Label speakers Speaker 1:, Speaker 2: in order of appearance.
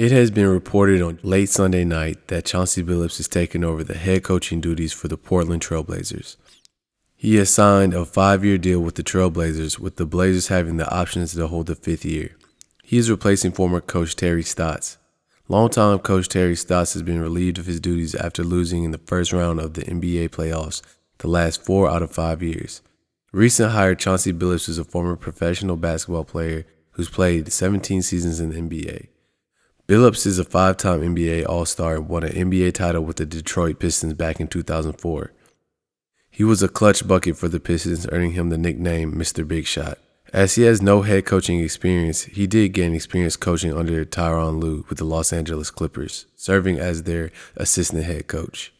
Speaker 1: It has been reported on late Sunday night that Chauncey Billups has taken over the head coaching duties for the Portland Trailblazers. He has signed a five year deal with the Trailblazers, with the Blazers having the options to hold the fifth year. He is replacing former coach Terry Stotts. Longtime coach Terry Stotts has been relieved of his duties after losing in the first round of the NBA playoffs the last four out of five years. Recent hire Chauncey Billups is a former professional basketball player who's played 17 seasons in the NBA. Billups is a five time NBA All Star and won an NBA title with the Detroit Pistons back in 2004. He was a clutch bucket for the Pistons, earning him the nickname Mr. Big Shot. As he has no head coaching experience, he did gain experience coaching under Tyronn Lue with the Los Angeles Clippers, serving as their assistant head coach.